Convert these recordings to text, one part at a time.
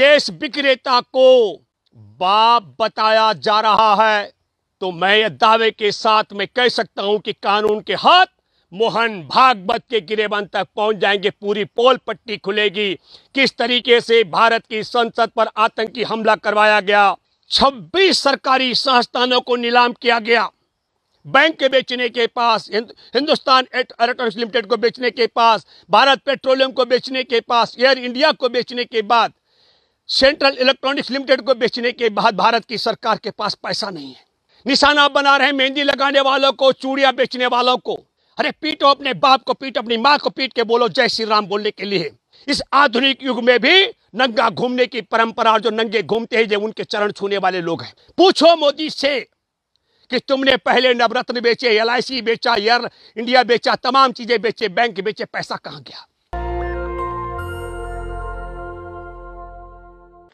देश विक्रेता को बाप बताया जा रहा है तो मैं यह दावे के साथ में कह सकता हूं कि कानून के हाथ मोहन भागवत के गिरेबान तक पहुंच जाएंगे पूरी पोल पट्टी खुलेगी किस तरीके से भारत की संसद पर आतंकी हमला करवाया गया 26 सरकारी संस्थानों को नीलाम किया गया बैंक के बेचने के पास हिंदुस्तान इलेक्ट्रॉनिक्स लिमिटेड को बेचने के पास भारत पेट्रोलियम को बेचने के पास एयर इंडिया को बेचने के बाद सेंट्रल इलेक्ट्रॉनिक्स लिमिटेड को बेचने के बाद भारत की सरकार के पास पैसा नहीं है निशाना बना रहे मेहंदी लगाने वालों को चूड़िया बेचने वालों को अरे पीटो अपने बाप को पीट अपनी माँ को पीट के बोलो जय श्री राम बोलने के लिए इस आधुनिक युग में भी नंगा घूमने की परंपरा जो नंगे घूमते हैं जो उनके चरण छूने वाले लोग हैं पूछो मोदी से कि तुमने पहले नवरत्न बेचे एल बेचा एयर इंडिया बेचा तमाम चीजें बेचे बैंक बेचे पैसा कहाँ गया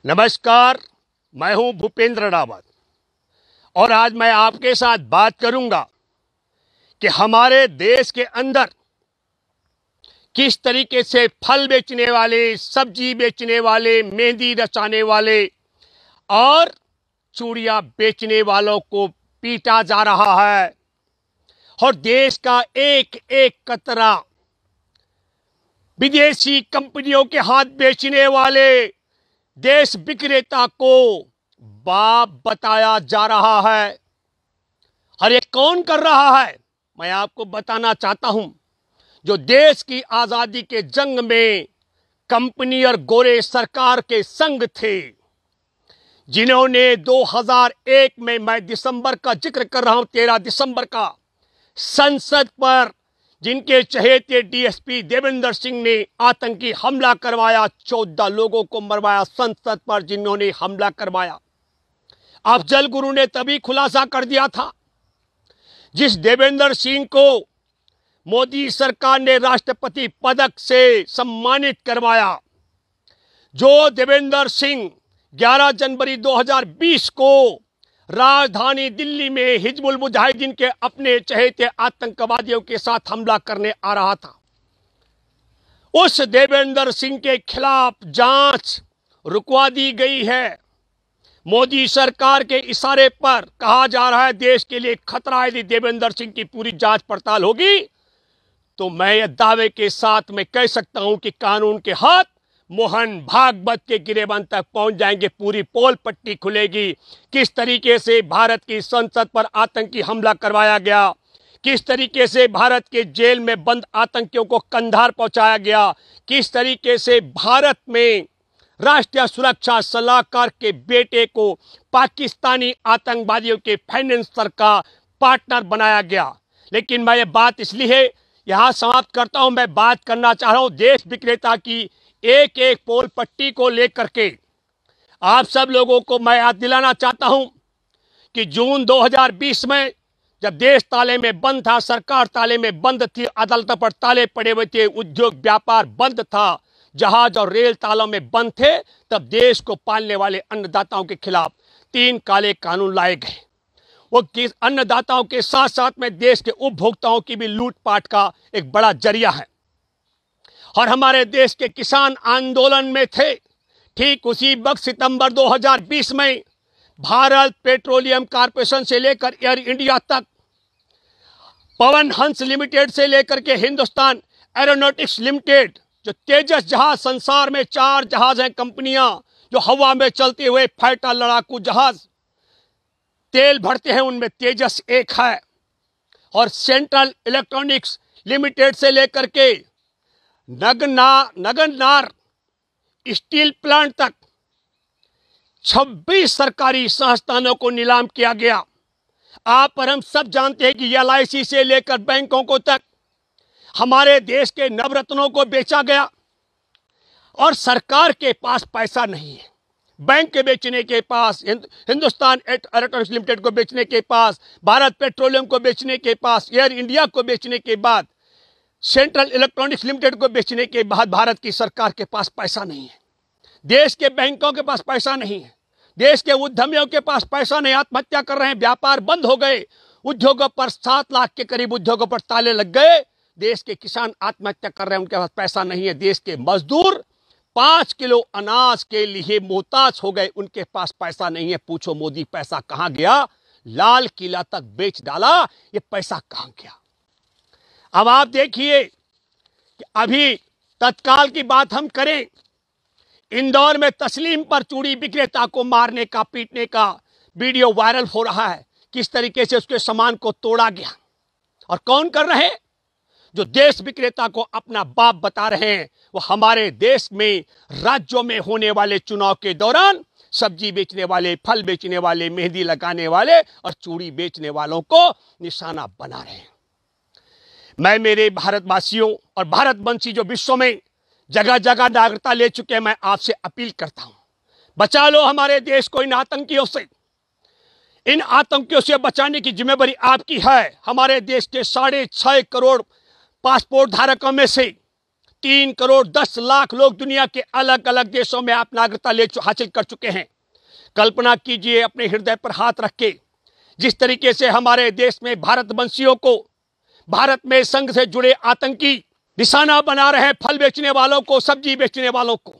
नमस्कार मैं हूं भूपेंद्र रावत और आज मैं आपके साथ बात करूंगा कि हमारे देश के अंदर किस तरीके से फल बेचने वाले सब्जी बेचने वाले मेहंदी रचाने वाले और चूड़िया बेचने वालों को पीटा जा रहा है और देश का एक एक कतरा विदेशी कंपनियों के हाथ बेचने वाले देश विक्रेता को बाप बताया जा रहा है और ये कौन कर रहा है मैं आपको बताना चाहता हूं जो देश की आज़ादी के जंग में कंपनी और गोरे सरकार के संग थे जिन्होंने 2001 में मैं दिसंबर का जिक्र कर रहा हूं तेरह दिसंबर का संसद पर जिनके चहेते डीएसपी देवेंद्र सिंह ने आतंकी हमला करवाया चौदह लोगों को मरवाया संसद पर जिन्होंने हमला करवाया अफजल गुरु ने तभी खुलासा कर दिया था जिस देवेंद्र सिंह को मोदी सरकार ने राष्ट्रपति पदक से सम्मानित करवाया जो देवेंद्र सिंह 11 जनवरी 2020 को राजधानी दिल्ली में हिजबुल मुजाहिदीन के अपने चहेते आतंकवादियों के साथ हमला करने आ रहा था उस देवेंद्र सिंह के खिलाफ जांच रुकवा दी गई है मोदी सरकार के इशारे पर कहा जा रहा है देश के लिए खतरा यदि देवेंद्र सिंह की पूरी जांच पड़ताल होगी तो मैं यह दावे के साथ मैं कह सकता हूं कि कानून के हाथ मोहन भागवत के गिरेबान तक पहुंच जाएंगे पूरी पोल पट्टी खुलेगी किस तरीके से भारत की संसद पर आतंकी हमला करवाया गया किस तरीके से भारत के जेल में बंद आतंकियों को कंधार पहुंचाया गया किस तरीके से भारत में राष्ट्रीय सुरक्षा सलाहकार के बेटे को पाकिस्तानी आतंकवादियों के फाइनेंसर का पार्टनर बनाया गया लेकिन मैं ये बात इसलिए यहाँ समाप्त करता हूँ मैं बात करना चाह रहा हूँ देश विक्रेता की एक एक पोल पट्टी को लेकर के आप सब लोगों को मैं याद दिलाना चाहता हूं कि जून 2020 में जब देश ताले में बंद था सरकार ताले में बंद थी अदालत पर ताले पड़े हुए थे उद्योग व्यापार बंद था जहाज और रेल तालों में बंद थे तब देश को पालने वाले अन्नदाताओं के खिलाफ तीन काले कानून लाए गए वो अन्नदाताओं के साथ साथ में देश के उपभोक्ताओं की भी लूटपाट का एक बड़ा जरिया है और हमारे देश के किसान आंदोलन में थे ठीक उसी वक्त सितंबर 2020 में भारत पेट्रोलियम कारपोरेशन से लेकर एयर इंडिया तक पवन हंस लिमिटेड से लेकर के हिंदुस्तान एरोनोटिक्स लिमिटेड जो तेजस जहाज संसार में चार जहाज हैं कंपनियां जो हवा में चलते हुए फाइटर लड़ाकू जहाज तेल भरते हैं उनमें तेजस एक है और सेंट्रल इलेक्ट्रॉनिक्स लिमिटेड से लेकर के नगना नगनार स्टील प्लांट तक 26 सरकारी संस्थानों को नीलाम किया गया आप और हम सब जानते हैं कि एल से लेकर बैंकों को तक हमारे देश के नवरत्नों को बेचा गया और सरकार के पास पैसा नहीं है बैंक के बेचने के पास हिंदुस्तान इलेक्ट्रॉनिक्स लिमिटेड को बेचने के पास भारत पेट्रोलियम को बेचने के पास एयर इंडिया को बेचने के बाद सेंट्रल इलेक्ट्रॉनिक्स लिमिटेड को बेचने के बाद भारत की सरकार के पास पैसा नहीं है देश के बैंकों के पास पैसा नहीं है देश के उद्यमियों के पास पैसा नहीं आत्महत्या कर रहे हैं व्यापार बंद हो गए उद्योगों पर सात लाख के करीब उद्योगों पर ताले लग गए देश के किसान आत्महत्या कर रहे हैं उनके पास पैसा नहीं है देश के मजदूर पांच किलो अनाज के लिए मोहताज हो गए उनके पास पैसा नहीं है पूछो मोदी पैसा कहाँ गया लाल किला तक बेच डाला ये पैसा कहाँ गया अब आप देखिए अभी तत्काल की बात हम करें इंदौर में तस्लीम पर चूड़ी विक्रेता को मारने का पीटने का वीडियो वायरल हो रहा है किस तरीके से उसके सामान को तोड़ा गया और कौन कर रहे जो देश विक्रेता को अपना बाप बता रहे हैं वो हमारे देश में राज्यों में होने वाले चुनाव के दौरान सब्जी बेचने वाले फल बेचने वाले मेहंदी लगाने वाले और चूड़ी बेचने वालों को निशाना बना रहे हैं मैं मेरे भारतवासियों और भारतवंशी जो विश्व में जगह जगह नागरिकता ले चुके हैं मैं आपसे अपील करता हूँ बचा लो हमारे देश को इन आतंकियों से इन आतंकियों से बचाने की जिम्मेवारी आपकी है हमारे देश के साढ़े छः करोड़ पासपोर्ट धारकों में से तीन करोड़ दस लाख लोग दुनिया के अलग अलग देशों में आप नागरिकता ले हासिल कर चुके हैं कल्पना कीजिए अपने हृदय पर हाथ रख के जिस तरीके से हमारे देश में भारतवंशियों को भारत में संघ से जुड़े आतंकी निशाना बना रहे हैं फल बेचने वालों को सब्जी बेचने वालों को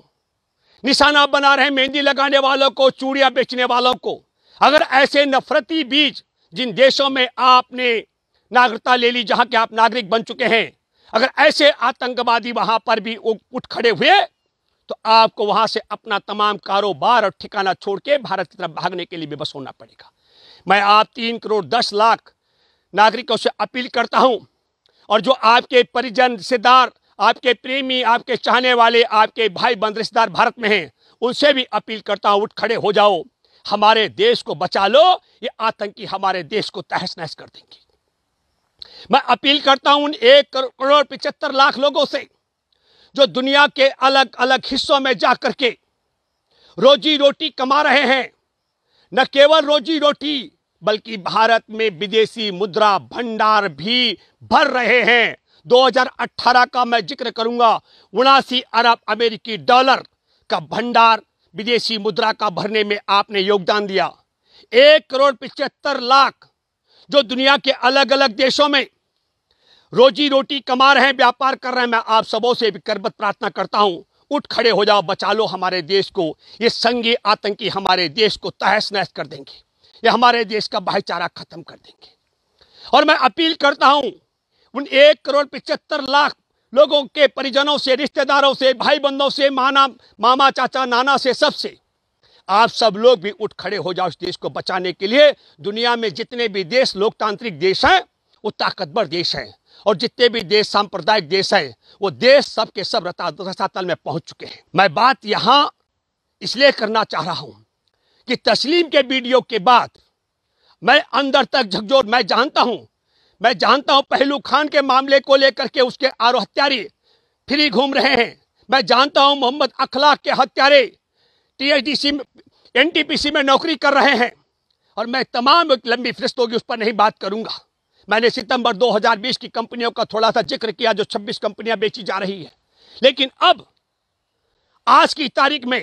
निशाना बना रहे हैं मेहंदी लगाने वालों को चूड़ियां बेचने वालों को अगर ऐसे नफरती बीज जिन देशों में आपने नागरिकता ले ली जहां के आप नागरिक बन चुके हैं अगर ऐसे आतंकवादी वहां पर भी उठ खड़े हुए तो आपको वहां से अपना तमाम कारोबार और ठिकाना छोड़ के भारत की तरफ भागने के लिए बेबस होना पड़ेगा मैं आप तीन करोड़ दस लाख नागरिकों से अपील करता हूं और जो आपके परिजन रिश्तेदार आपके प्रेमी आपके चाहने वाले आपके भाई बंद रिश्तेदार भारत में हैं उनसे भी अपील करता हूं उठ खड़े हो जाओ हमारे देश को बचा लो ये आतंकी हमारे देश को तहस नहस कर देंगे मैं अपील करता हूं उन एक करोड़ पिचहत्तर लाख लोगों से जो दुनिया के अलग अलग हिस्सों में जा करके रोजी रोटी कमा रहे हैं न केवल रोजी रोटी बल्कि भारत में विदेशी मुद्रा भंडार भी भर रहे हैं 2018 का मैं जिक्र करूंगा उनासी अरब अमेरिकी डॉलर का भंडार विदेशी मुद्रा का भरने में आपने योगदान दिया एक करोड़ पिछहत्तर लाख जो दुनिया के अलग अलग देशों में रोजी रोटी कमा रहे हैं व्यापार कर रहे हैं मैं आप सबों से भी करबत प्रार्थना करता हूं उठ खड़े हो जाओ बचा लो हमारे देश को ये संगी आतंकी हमारे देश को तहस नहस कर देंगे ये हमारे देश का भाईचारा खत्म कर देंगे और मैं अपील करता हूं उन एक करोड़ पिचहत्तर लाख लोगों के परिजनों से रिश्तेदारों से भाई बंधों से माना मामा चाचा नाना से सबसे आप सब लोग भी उठ खड़े हो जाओ इस देश को बचाने के लिए दुनिया में जितने भी देश लोकतांत्रिक देश हैं वो ताकतवर देश हैं और जितने भी देश सांप्रदायिक देश हैं वो देश सब सब रसातल में पहुंच चुके हैं मैं बात यहां इसलिए करना चाह रहा हूं कि तस्लीम के वीडियो के बाद मैं अंदर तक झकझोर मैं जानता हूं मैं जानता हूं पहलू खान के मामले को लेकर के उसके आरो हत्यारे फ्री घूम रहे हैं मैं जानता हूं मोहम्मद अखलाक के हत्यारे टीएचडीसी एनटीपीसी में नौकरी कर रहे हैं और मैं तमाम लंबी फिरस्त होगी उस पर नहीं बात करूंगा मैंने सितंबर 2020 की कंपनियों का थोड़ा सा जिक्र किया जो 26 कंपनियां बेची जा रही है लेकिन अब आज की तारीख में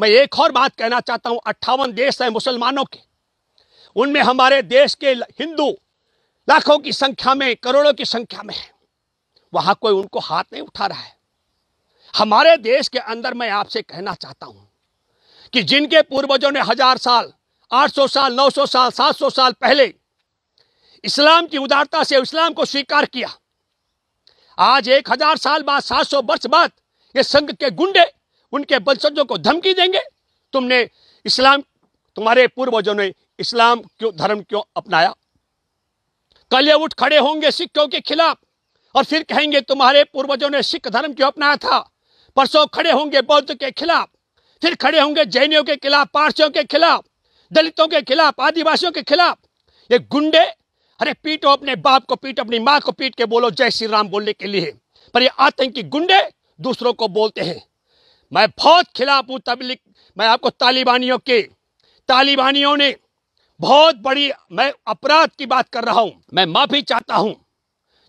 मैं एक और बात कहना चाहता हूं अट्ठावन देश हैं मुसलमानों के उनमें हमारे देश के हिंदू लाखों की संख्या में करोड़ों की संख्या में है वहां कोई उनको हाथ नहीं उठा रहा है हमारे देश के अंदर मैं आपसे कहना चाहता हूं कि जिनके पूर्वजों ने हजार साल 800 साल 900 साल 700 साल पहले इस्लाम की उदारता से इस्लाम को स्वीकार किया आज एक हजार साल बाद 700 वर्ष बाद ये संघ के गुंडे उनके बलसजों को धमकी देंगे तुमने इस्लाम तुम्हारे पूर्वजों ने इस्लाम क्यों धर्म क्यों अपनाया कल ये उठ खड़े होंगे सिखों के खिलाफ और फिर कहेंगे तुम्हारे पूर्वजों ने सिख धर्म क्यों अपनाया था परसों खड़े होंगे बौद्ध के खिलाफ फिर खड़े होंगे जैनियों के खिलाफ पारसियों के खिलाफ दलितों के खिलाफ आदिवासियों के खिलाफ ये गुंडे अरे पीटो अपने बाप को पीट अपनी माँ को पीट के बोलो जय श्री राम बोलने के लिए पर ये आतंकी गुंडे दूसरों को बोलते हैं मैं बहुत खिलाफ हूँ तबलीग मैं आपको तालिबानियों के तालिबानियों ने बहुत बड़ी मैं अपराध की बात कर रहा हूँ मैं माफ़ी चाहता हूँ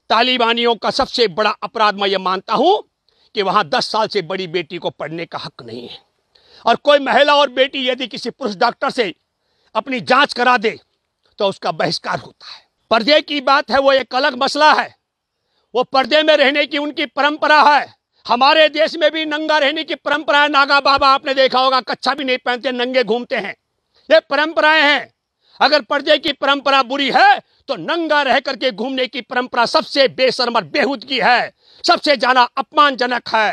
तालिबानियों का सबसे बड़ा अपराध मैं ये मानता हूँ कि वहाँ दस साल से बड़ी बेटी को पढ़ने का हक नहीं है और कोई महिला और बेटी यदि किसी पुरुष डॉक्टर से अपनी जांच करा दे तो उसका बहिष्कार होता है पर्दे की बात है वो एक अलग मसला है वो पर्दे में रहने की उनकी परंपरा है हमारे देश में भी नंगा रहने की परंपरा है नागा बाबा आपने देखा होगा कच्छा भी नहीं पहनते नंगे घूमते हैं ये परंपराएं हैं अगर पर्दे की परंपरा बुरी है तो नंगा रह करके घूमने की परंपरा सबसे बेशर्म और बेहूदगी है सबसे ज्यादा अपमानजनक है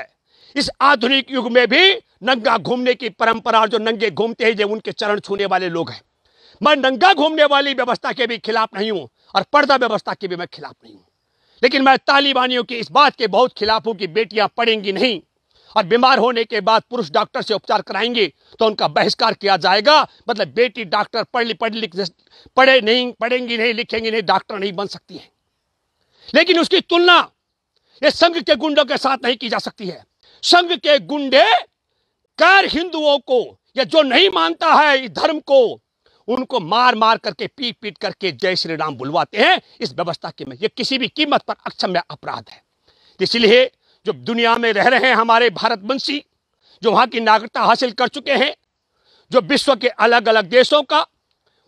इस आधुनिक युग में भी नंगा घूमने की परंपरा और जो नंगे घूमते हैं जो उनके चरण छूने वाले लोग हैं मैं नंगा घूमने वाली व्यवस्था के भी खिलाफ नहीं हूं और पर्दा व्यवस्था के भी मैं खिलाफ नहीं हूं लेकिन मैं तालिबानियों की इस बात के बहुत खिलाफ हूं कि बेटियां पढ़ेंगी नहीं और बीमार होने के बाद पुरुष डॉक्टर से उपचार कराएंगे तो उनका बहिष्कार किया जाएगा मतलब बेटी डॉक्टर पढ़ पढ़ लिख पढ़े नहीं पढ़ेंगी नहीं लिखेंगी नहीं डॉक्टर नहीं बन सकती है लेकिन उसकी तुलना ये संघ के गुंडों के साथ नहीं की जा सकती है संघ के गुंडे कर हिंदुओं को या जो नहीं मानता है इस धर्म को उनको मार मार करके पीट पीट करके जय श्री राम बुलवाते हैं इस व्यवस्था के में ये किसी भी कीमत पर अक्षम्य अपराध है इसलिए जो दुनिया में रह रहे हैं हमारे भारतवंशी जो वहाँ की नागरिकता हासिल कर चुके हैं जो विश्व के अलग अलग देशों का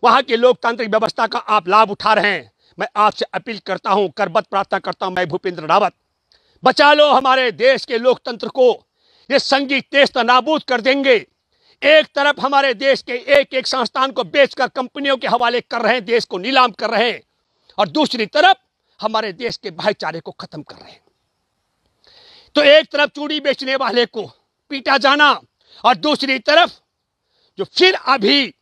वहाँ की लोकतांत्रिक व्यवस्था का आप लाभ उठा रहे हैं मैं आपसे अपील करता हूँ करबत प्रार्थना करता हूँ मैं भूपेंद्र रावत बचा लो हमारे देश के लोकतंत्र को ये संगीत तेज तो नाबूद कर देंगे एक तरफ हमारे देश के एक एक संस्थान को बेचकर कंपनियों के हवाले कर रहे हैं देश को नीलाम कर रहे हैं और दूसरी तरफ हमारे देश के भाईचारे को खत्म कर रहे हैं तो एक तरफ चूड़ी बेचने वाले को पीटा जाना और दूसरी तरफ जो फिर अभी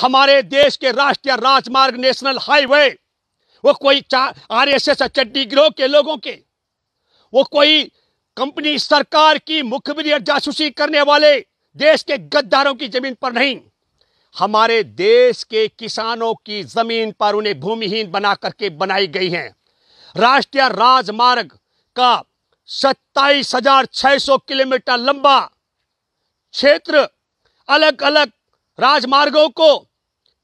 हमारे देश के राष्ट्रीय राजमार्ग नेशनल हाईवे वो कोई आर एस एस चड्डी के लोगों के वो कोई कंपनी सरकार की मुखबिरी जासूसी करने वाले देश के गद्दारों की जमीन पर नहीं हमारे देश के किसानों की जमीन पर उन्हें भूमिहीन बना करके बनाई गई हैं राष्ट्रीय राजमार्ग का सत्ताईस हजार छह सौ किलोमीटर लंबा क्षेत्र अलग अलग राजमार्गों को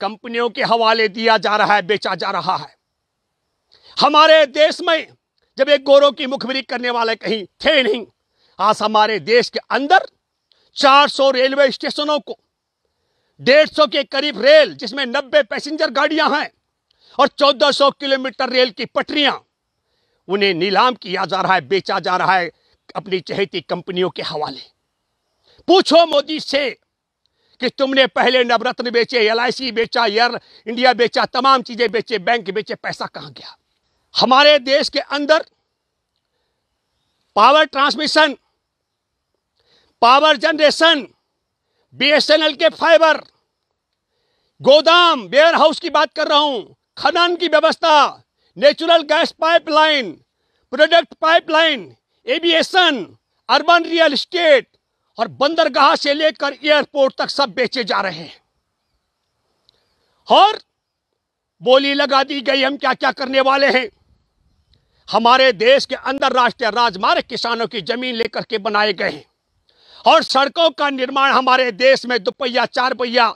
कंपनियों के हवाले दिया जा रहा है बेचा जा रहा है हमारे देश में जब एक गोरों की मुखबरी करने वाले कहीं थे नहीं आज हमारे देश के अंदर 400 रेलवे स्टेशनों को 150 के करीब रेल जिसमें 90 पैसेंजर गाड़ियां हैं और 1400 किलोमीटर रेल की पटरियां उन्हें नीलाम किया जा रहा है बेचा जा रहा है अपनी चहेती कंपनियों के हवाले पूछो मोदी से कि तुमने पहले नवरत्न बेचे एल बेचा एयर इंडिया बेचा तमाम चीज़ें बेचे बैंक बेचे पैसा कहां गया हमारे देश के अंदर power transmission power generation BSNL के फाइबर गोदाम वेयर हाउस की बात कर रहा हूं खनन की व्यवस्था natural gas pipeline product pipeline aviation urban real estate और बंदरगाह से लेकर एयरपोर्ट तक सब बेचे जा रहे हैं और बोली लगा दी गई हम क्या क्या करने वाले हैं हमारे देश के अंदर राष्ट्रीय राजमार्ग किसानों की जमीन लेकर के बनाए गए हैं और सड़कों का निर्माण हमारे देश में दोपहिया चार पहिया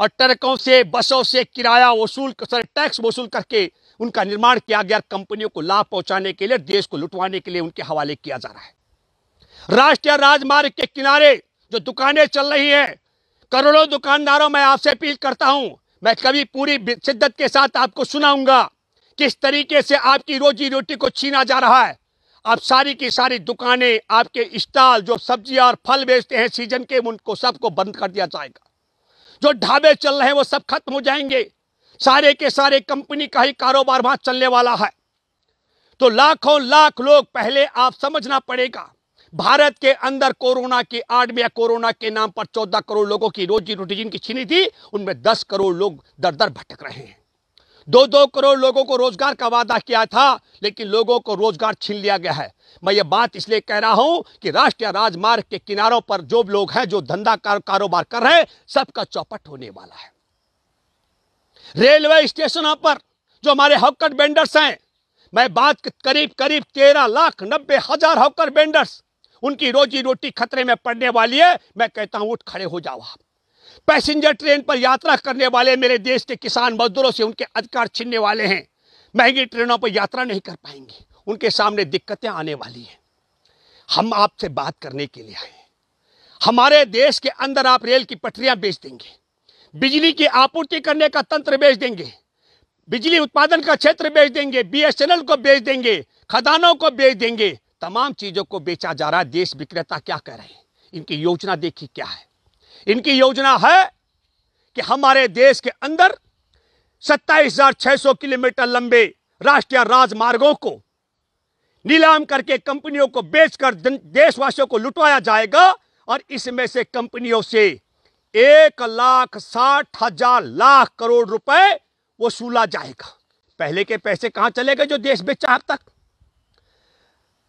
और ट्रकों से बसों से किराया वसूल सॉरी टैक्स वसूल करके उनका निर्माण किया गया कंपनियों को लाभ पहुंचाने के लिए देश को लुटवाने के लिए उनके हवाले किया जा रहा है राष्ट्रीय राजमार्ग के किनारे जो दुकानें चल रही हैं करोड़ों दुकानदारों मैं आपसे अपील करता हूं मैं कभी पूरी शिद्दत के साथ आपको सुनाऊंगा किस तरीके से आपकी रोजी रोटी को छीना जा रहा है अब सारी की सारी दुकानें आपके स्टॉल जो सब्जियां और फल बेचते हैं सीजन के उनको सबको बंद कर दिया जाएगा जो ढाबे चल रहे हैं वो सब खत्म हो जाएंगे सारे के सारे कंपनी का ही कारोबार वहां चलने वाला है तो लाखों लाख लोग पहले आप समझना पड़ेगा भारत के अंदर कोरोना की आड़ में कोरोना के नाम पर चौदह करोड़ लोगों की रोजी रोटी जिनकी छीनी थी उनमें दस करोड़ लोग दर दर भटक रहे हैं दो दो करोड़ लोगों को रोजगार का वादा किया था लेकिन लोगों को रोजगार छीन लिया गया है मैं ये बात इसलिए कह रहा हूं कि राष्ट्रीय राजमार्ग के किनारों पर जो लोग हैं जो धंधा कार, कारोबार कर रहे हैं सबका चौपट होने वाला है रेलवे स्टेशनों पर जो हमारे हॉकर बेंडर्स हैं मैं बात करीब करीब तेरह लाख नब्बे हजार हॉकर बेंडर्स उनकी रोजी रोटी खतरे में पड़ने वाली है मैं कहता हूं उठ खड़े हो जाओ आप पैसेंजर ट्रेन पर यात्रा करने वाले मेरे देश के किसान मजदूरों से उनके अधिकार छीनने वाले हैं महंगी ट्रेनों पर यात्रा नहीं कर पाएंगे उनके सामने दिक्कतें आने वाली हैं हम आपसे बात करने के लिए आए हमारे देश के अंदर आप रेल की पटरियां बेच देंगे बिजली की आपूर्ति करने का तंत्र बेच देंगे बिजली उत्पादन का क्षेत्र बेच देंगे बीएसएनएल को बेच देंगे खदानों को बेच देंगे तमाम चीज़ों को बेचा जा रहा है देश विक्रेता क्या कह रहे हैं इनकी योजना देखी क्या है इनकी योजना है कि हमारे देश के अंदर 27,600 किलोमीटर लंबे राष्ट्रीय राजमार्गों को नीलाम करके कंपनियों को बेचकर देशवासियों को लुटवाया जाएगा और इसमें से कंपनियों से एक लाख साठ हजार लाख करोड़ रुपए वसूला जाएगा पहले के पैसे कहां चले गए जो देश बेचा अब तक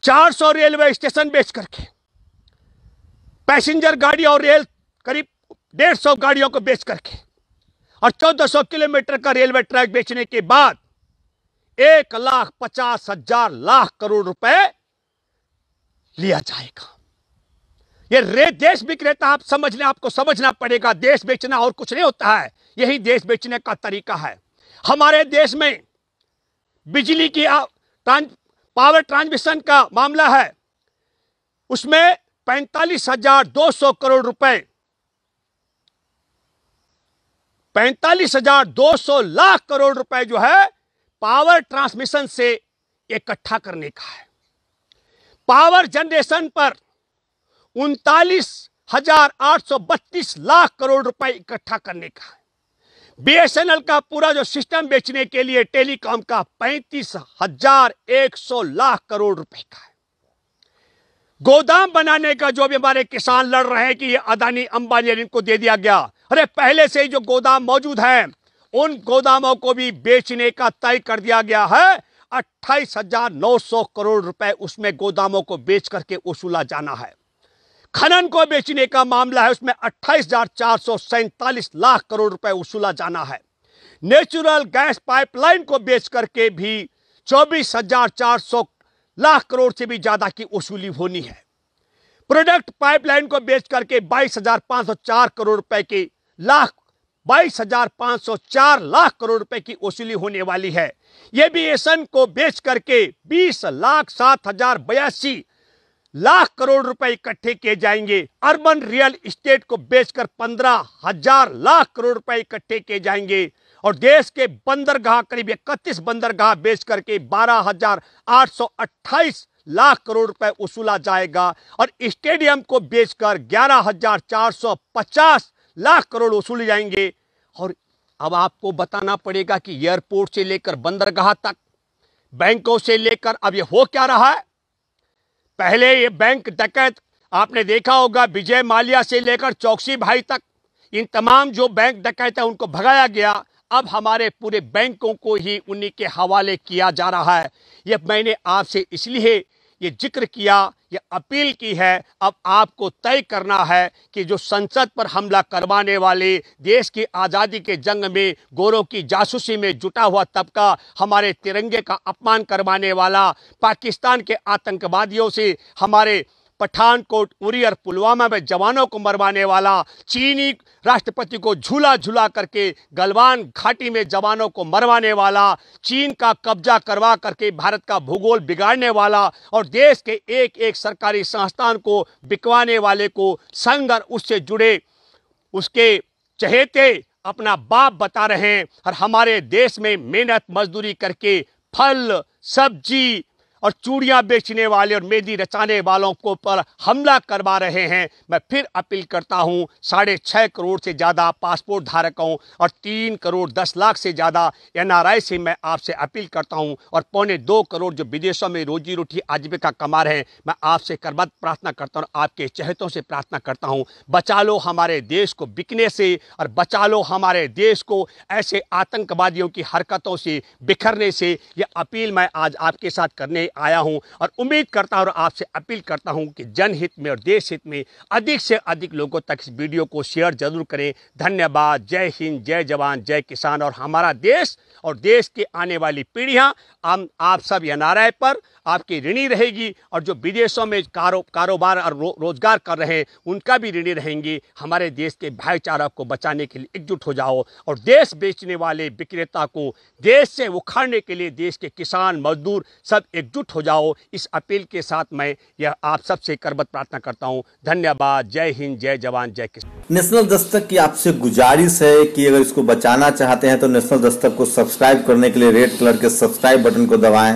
400 रेलवे स्टेशन बेच करके पैसेंजर गाड़ी और रेल करीब डेढ़ सौ गाड़ियों को बेच करके और चौदह सौ किलोमीटर का रेलवे ट्रैक बेचने के बाद एक लाख पचास हजार लाख करोड़ रुपए लिया जाएगा ये रे देश विक्रेता आप समझने आपको समझना पड़ेगा देश बेचना और कुछ नहीं होता है यही देश बेचने का तरीका है हमारे देश में बिजली की ट्रांस पावर ट्रांसमिशन का मामला है उसमें पैंतालीस हजार दो सौ करोड़ रुपए पैंतालीस हजार दो सौ लाख करोड़ रुपए जो है पावर ट्रांसमिशन से इकट्ठा करने का है पावर जनरेशन पर उनतालीस हजार आठ सौ बत्तीस लाख करोड़ रुपए इकट्ठा करने का है बीएसएनएल का पूरा जो सिस्टम बेचने के लिए टेलीकॉम का पैंतीस हजार एक सौ लाख करोड़ रुपए का है गोदाम बनाने का जो भी हमारे किसान लड़ रहे हैं कि ये अदानी अंबानी इनको दे दिया गया अरे पहले से ही जो गोदाम मौजूद हैं उन गोदामों को भी बेचने का तय कर दिया गया है अट्ठाईस हजार नौ सौ करोड़ रुपए उसमें गोदामों को बेच करके वसूला जाना है खनन को बेचने का मामला है उसमें अट्ठाईस हजार चार सौ सैंतालीस लाख करोड़ रुपए वसूला जाना है नेचुरल गैस पाइपलाइन को बेच करके भी चौबीस हजार चार सौ लाख करोड़ से भी ज्यादा की वसूली होनी है प्रोडक्ट पाइपलाइन को बेच करके बाईस हजार पांच सौ चार करोड़ रुपए की लाख बाईस हजार पांच सौ चार लाख करोड़ रुपए की वसूली होने वाली है भी एसन को बेच करके बीस लाख सात हजार बयासी लाख करोड़ रुपए इकट्ठे किए जाएंगे अर्बन रियल इस्टेट को बेचकर पंद्रह हजार लाख करोड़ रुपए इकट्ठे किए जाएंगे और देश के बंदरगाह करीब इकतीस बंदरगाह बेच करके बारह हजार आठ सौ अट्ठाईस लाख करोड़ रुपए वसूला जाएगा और स्टेडियम को बेचकर ग्यारह हजार चार सौ पचास लाख करोड़ वसूल जाएंगे और अब आपको बताना पड़ेगा कि एयरपोर्ट से लेकर बंदरगाह तक बैंकों से लेकर अब ये हो क्या रहा है पहले ये बैंक डकैत आपने देखा होगा विजय माल्या से लेकर चौकसी भाई तक इन तमाम जो बैंक डकैत है उनको भगाया गया अब हमारे पूरे बैंकों को ही उन्हीं के हवाले किया जा रहा है यह मैंने आपसे इसलिए ये जिक्र किया ये अपील की है अब आपको तय करना है कि जो संसद पर हमला करवाने वाले देश की आज़ादी के जंग में गोरों की जासूसी में जुटा हुआ तबका हमारे तिरंगे का अपमान करवाने वाला पाकिस्तान के आतंकवादियों से हमारे पठानकोट उरी और पुलवामा में जवानों को मरवाने वाला चीनी राष्ट्रपति को झूला झूला करके गलवान घाटी में जवानों को मरवाने वाला चीन का कब्जा करवा करके भारत का भूगोल बिगाड़ने वाला और देश के एक एक सरकारी संस्थान को बिकवाने वाले को संघ और उससे जुड़े उसके चहेते अपना बाप बता रहे हैं और हमारे देश में मेहनत मजदूरी करके फल सब्जी और चूड़ियाँ बेचने वाले और मेदी रचाने वालों को पर हमला करवा रहे हैं मैं फिर अपील करता हूँ साढ़े छः करोड़ से ज़्यादा पासपोर्ट धारकों और तीन करोड़ दस लाख से ज़्यादा एन से मैं आपसे अपील करता हूँ और पौने दो करोड़ जो विदेशों में रोजी रोटी आजीविका कमा रहे हैं मैं आपसे करबद्ध प्रार्थना करता हूँ आपके चहतों से प्रार्थना करता हूँ बचा लो हमारे देश को बिकने से और बचा लो हमारे देश को ऐसे आतंकवादियों की हरकतों से बिखरने से यह अपील मैं आज आपके साथ करने आया हूं और उम्मीद करता हूं और आपसे अपील करता हूं कि जनहित में और देश हित में अधिक से अधिक लोगों तक इस वीडियो को शेयर जरूर करें धन्यवाद जय हिंद जय जवान जय किसान और हमारा देश और देश की आने वाली पीढ़ियाँ हम आप सब एन पर आपकी ऋणी रहेगी और जो विदेशों में कारो कारोबार और रो, रोजगार कर रहे हैं उनका भी ऋणी रहेंगी हमारे देश के भाईचारा को बचाने के लिए एकजुट हो जाओ और देश बेचने वाले विक्रेता को देश से उखाड़ने के लिए देश के किसान मजदूर सब एकजुट हो जाओ इस अपील के साथ मैं यह आप सबसे करबत प्रार्थना करता हूँ धन्यवाद जय हिंद जय जवान जय किसान नेशनल दस्तक की आपसे गुजारिश है कि अगर इसको बचाना चाहते हैं तो नेशनल दस्तक को सब्सक्राइब करने के लिए रेड कलर के सब्सक्राइब बटन को दबाएं